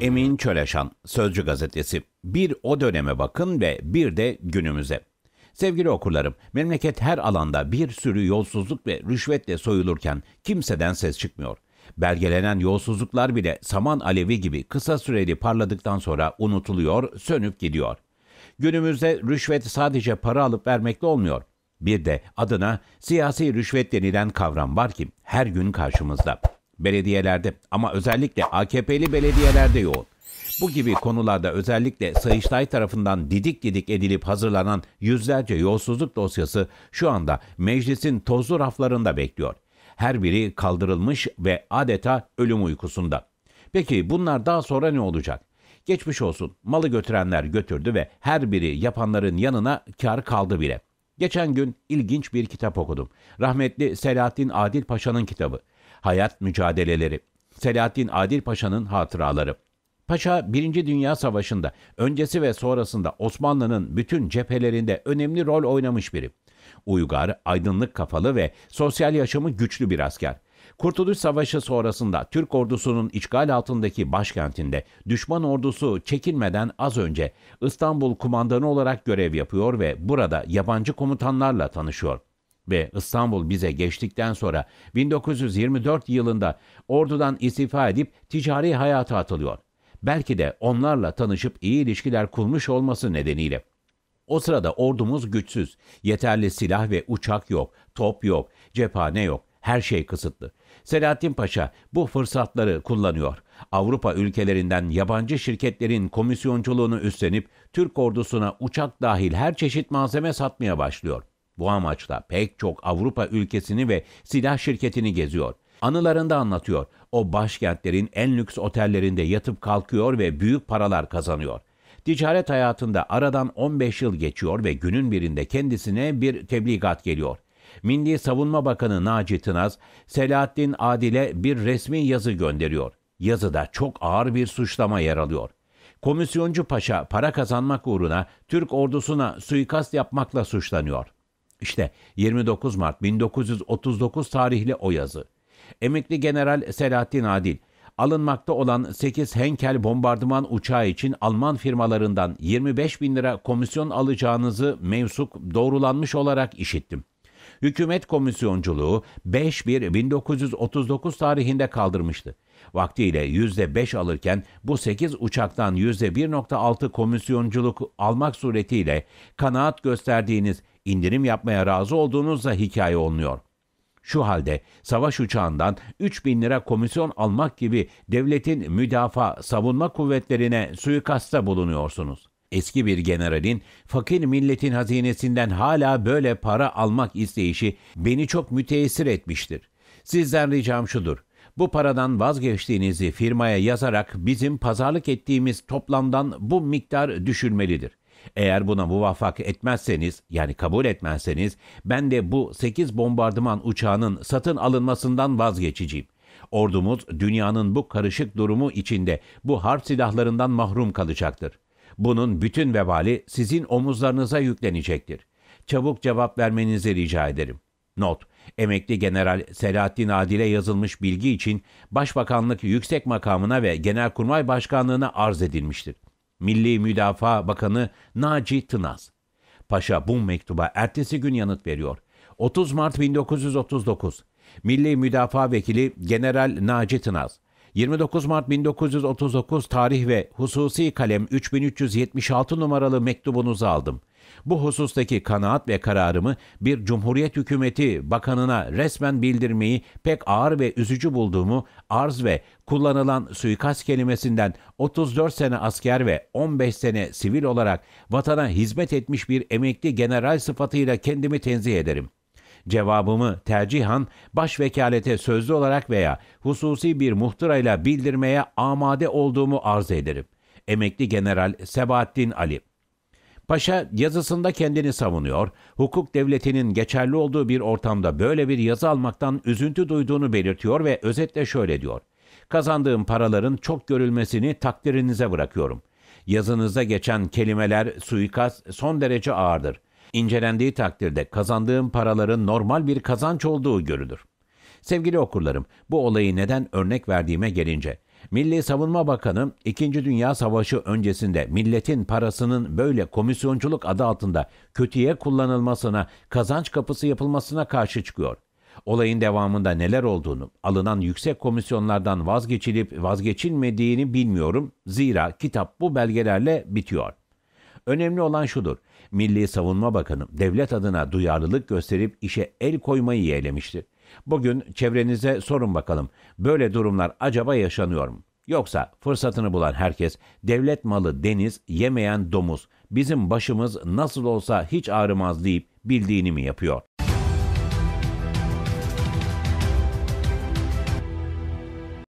Emin Çöleşan, Sözcü Gazetesi. Bir o döneme bakın ve bir de günümüze. Sevgili okurlarım, memleket her alanda bir sürü yolsuzluk ve rüşvetle soyulurken kimseden ses çıkmıyor. Belgelenen yolsuzluklar bile saman alevi gibi kısa süreli parladıktan sonra unutuluyor, sönüp gidiyor. Günümüzde rüşvet sadece para alıp vermekle olmuyor. Bir de adına siyasi rüşvet denilen kavram var ki her gün karşımızda belediyelerde ama özellikle AKP'li belediyelerde yoğun. Bu gibi konularda özellikle Sayıştay tarafından didik didik edilip hazırlanan yüzlerce yolsuzluk dosyası şu anda meclisin tozlu raflarında bekliyor. Her biri kaldırılmış ve adeta ölüm uykusunda. Peki bunlar daha sonra ne olacak? Geçmiş olsun malı götürenler götürdü ve her biri yapanların yanına kar kaldı bile. Geçen gün ilginç bir kitap okudum. Rahmetli Selahattin Adil Paşa'nın kitabı. Hayat mücadeleleri. Selahattin Adil Paşa'nın hatıraları. Paşa 1. Dünya Savaşı'nda, öncesi ve sonrasında Osmanlı'nın bütün cephelerinde önemli rol oynamış biri. Uygar, aydınlık kafalı ve sosyal yaşamı güçlü bir asker. Kurtuluş Savaşı sonrasında Türk ordusunun işgal altındaki başkentinde düşman ordusu çekilmeden az önce İstanbul kumandanı olarak görev yapıyor ve burada yabancı komutanlarla tanışıyor ve İstanbul bize geçtikten sonra 1924 yılında ordudan istifa edip ticari hayata atılıyor. Belki de onlarla tanışıp iyi ilişkiler kurmuş olması nedeniyle. O sırada ordumuz güçsüz. Yeterli silah ve uçak yok, top yok, cephane yok. Her şey kısıtlı. Selahattin Paşa bu fırsatları kullanıyor. Avrupa ülkelerinden yabancı şirketlerin komisyonculuğunu üstlenip Türk ordusuna uçak dahil her çeşit malzeme satmaya başlıyor. Bu amaçla pek çok Avrupa ülkesini ve silah şirketini geziyor. Anılarında anlatıyor. O başkentlerin en lüks otellerinde yatıp kalkıyor ve büyük paralar kazanıyor. Ticaret hayatında aradan 15 yıl geçiyor ve günün birinde kendisine bir tebligat geliyor. Milli Savunma Bakanı Naci Tınaz, Selahattin Adil'e bir resmi yazı gönderiyor. Yazıda çok ağır bir suçlama yer alıyor. Komisyoncu Paşa para kazanmak uğruna Türk ordusuna suikast yapmakla suçlanıyor. İşte 29 Mart 1939 tarihli o yazı. Emekli General Selahattin Adil, alınmakta olan 8 Henkel bombardıman uçağı için Alman firmalarından 25 bin lira komisyon alacağınızı mevsuk doğrulanmış olarak işittim hükümet komisyonculuğu 5-1-1939 tarihinde kaldırmıştı. Vaktiyle %5 alırken bu 8 uçaktan %1.6 komisyonculuk almak suretiyle kanaat gösterdiğiniz, indirim yapmaya razı olduğunuzla hikaye olunuyor. Şu halde savaş uçağından 3 bin lira komisyon almak gibi devletin müdafaa, savunma kuvvetlerine suikasta bulunuyorsunuz. Eski bir generalin fakir milletin hazinesinden hala böyle para almak isteyişi beni çok müteessir etmiştir. Sizden ricam şudur. Bu paradan vazgeçtiğinizi firmaya yazarak bizim pazarlık ettiğimiz toplamdan bu miktar düşülmelidir. Eğer buna muvaffak etmezseniz yani kabul etmezseniz ben de bu 8 bombardıman uçağının satın alınmasından vazgeçeceğim. Ordumuz dünyanın bu karışık durumu içinde bu harp silahlarından mahrum kalacaktır. Bunun bütün vebali sizin omuzlarınıza yüklenecektir. Çabuk cevap vermenizi rica ederim. Not: Emekli General Selahattin Adil'e yazılmış bilgi için Başbakanlık Yüksek Makamına ve Genelkurmay Başkanlığına arz edilmiştir. Milli Müdafaa Bakanı Naci Tınaz. Paşa bu mektuba ertesi gün yanıt veriyor. 30 Mart 1939 Milli Müdafaa Vekili General Naci Tınaz 29 Mart 1939 tarih ve hususi kalem 3376 numaralı mektubunuzu aldım. Bu husustaki kanaat ve kararımı bir Cumhuriyet hükümeti bakanına resmen bildirmeyi pek ağır ve üzücü bulduğumu arz ve kullanılan suikast kelimesinden 34 sene asker ve 15 sene sivil olarak vatana hizmet etmiş bir emekli general sıfatıyla kendimi tenzih ederim. Cevabımı tercihan baş vekalete sözlü olarak veya hususi bir muhtırayla bildirmeye amade olduğumu arz ederim. Emekli General Sebahattin Ali Paşa yazısında kendini savunuyor, hukuk devletinin geçerli olduğu bir ortamda böyle bir yazı almaktan üzüntü duyduğunu belirtiyor ve özetle şöyle diyor. Kazandığım paraların çok görülmesini takdirinize bırakıyorum. Yazınızda geçen kelimeler, suikast son derece ağırdır. İncelendiği takdirde kazandığım paraların normal bir kazanç olduğu görülür. Sevgili okurlarım, bu olayı neden örnek verdiğime gelince, Milli Savunma Bakanı 2. Dünya Savaşı öncesinde milletin parasının böyle komisyonculuk adı altında kötüye kullanılmasına, kazanç kapısı yapılmasına karşı çıkıyor. Olayın devamında neler olduğunu, alınan yüksek komisyonlardan vazgeçilip vazgeçilmediğini bilmiyorum. Zira kitap bu belgelerle bitiyor. Önemli olan şudur. Milli Savunma Bakanı devlet adına duyarlılık gösterip işe el koymayı yeğlemiştir. Bugün çevrenize sorun bakalım böyle durumlar acaba yaşanıyor mu? Yoksa fırsatını bulan herkes devlet malı deniz yemeyen domuz bizim başımız nasıl olsa hiç ağrımaz deyip bildiğini mi yapıyor?